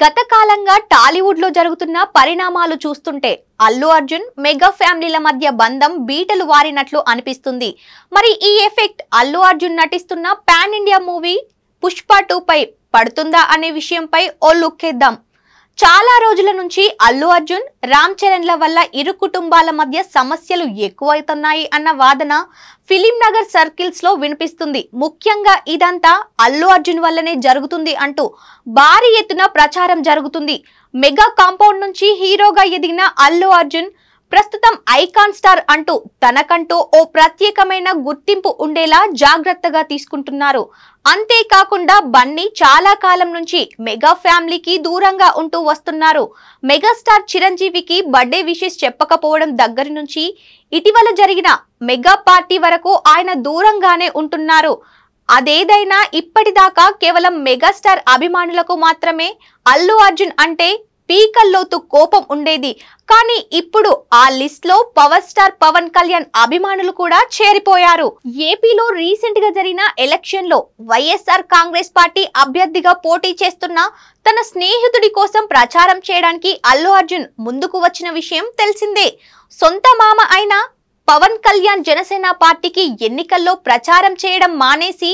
గత కాలంగా టాలీవుడ్ లో జరుగుతున్న పరిణామాలు చూస్తుంటే అల్లు అర్జున్ మెగా ఫ్యామిలీల మధ్య బంధం బీటలు వారినట్లు అనిపిస్తుంది మరి ఈ ఎఫెక్ట్ అల్లు అర్జున్ నటిస్తున్న pan India movie Pushpa two పై పడుతుందా అనే విషయంపై ఓ లుక్ ఇద్దాం చాలా రోజుల నుంచి అల్లు అర్జున్ రామ్ చరణ్ల వల్ల ఇరు కుటుంబాల మధ్య సమస్యలు ఎక్కువైతున్నాయి అన్న వాదన ఫిలిం నగర్ సర్కిల్స్ లో వినిపిస్తుంది ముఖ్యంగా ఇదంతా అల్లు అర్జున్ వల్లనే జరుగుతుంది అంటూ భారీ ఎత్తున ప్రచారం జరుగుతుంది మెగా కాంపౌండ్ నుంచి హీరోగా ఎదిగిన అల్లు అర్జున్ ప్రస్తుతం ఐకాన్ స్టార్ అంటూ తనకంటూ ఓ ప్రత్యేకమైన గుర్తింపు ఉండేలా జాగ్రత్తగా తీసుకుంటున్నారు అంతేకాకుండా బన్నీ చాలా కాలం నుంచి మెగా ఫ్యామిలీకి దూరంగా ఉంటూ వస్తున్నారు మెగాస్టార్ చిరంజీవికి బర్త్డే విషెస్ చెప్పకపోవడం దగ్గర నుంచి ఇటీవల జరిగిన మెగా పార్టీ వరకు ఆయన దూరంగానే ఉంటున్నారు అదేదైనా ఇప్పటిదాకా కేవలం మెగాస్టార్ అభిమానులకు మాత్రమే అల్లు అర్జున్ అంటే పీకల్లోతు కోపం ఉండేది కానీ ఇప్పుడు ఆ లిస్ట్ లో పవర్ స్టార్ పవన్ కళ్యాణ్ అభిమానులు కూడా చేరిపోయారు ఏపీలో రీసెంట్ గా జరిగిన ఎలక్షన్ లో వైఎస్ఆర్ కాంగ్రెస్ పార్టీ అభ్యర్థిగా పోటీ చేస్తున్న తన స్నేహితుడి కోసం ప్రచారం చేయడానికి అల్లు అర్జున్ ముందుకు వచ్చిన విషయం తెలిసిందే సొంత మామ అయినా పవన్ కళ్యాణ్ జనసేన పార్టీకి ఎన్నికల్లో ప్రచారం చేయడం మానేసి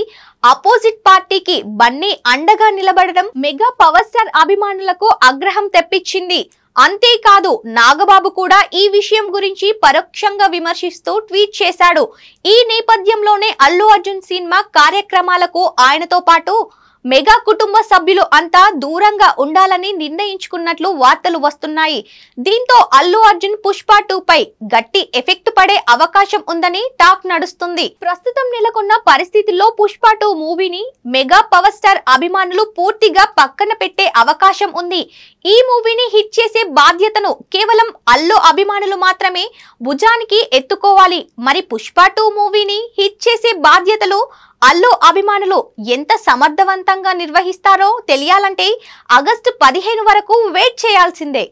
అపోజిట్ పార్టీకి బన్నీ అండగా నిలబడడం మెగా పవర్ స్టార్ అభిమానులకు అగ్రహం తెప్పించింది అంతేకాదు నాగబాబు కూడా ఈ విషయం గురించి పరోక్షంగా విమర్శిస్తూ ట్వీట్ చేశాడు ఈ నేపథ్యంలోనే అల్లు అర్జున్ సినిమా కార్యక్రమాలకు ఆయనతో పాటు మెగా కుటుంబ సభ్యులు అంతా దూరంగా ఉండాలని నిర్ణయించుకున్నట్లు వార్తలు వస్తున్నాయి దీంతో అల్లు అర్జున్ పుష్ప టూ పై గట్టి ఎఫెక్ట్ పడే అవకాశం ఉందని టాక్ నడుస్తుంది ప్రస్తుతం నెలకొన్న పరిస్థితుల్లో పుష్ప టూ మూవీని మెగా పవర్ స్టార్ అభిమానులు పూర్తిగా పక్కన పెట్టే అవకాశం ఉంది ఈ మూవీని హిట్ చేసే బాధ్యతను కేవలం అల్లు అభిమానులు మాత్రమే భుజానికి ఎత్తుకోవాలి మరి పుష్ప టూ మూవీని హిట్ చేసే బాధ్యతలు అల్లు అభిమానులు ఎంత సమర్థవంతంగా నిర్వహిస్తారో తెలియాలంటే ఆగస్టు పదిహేను వరకు వెయిట్ చేయాల్సిందే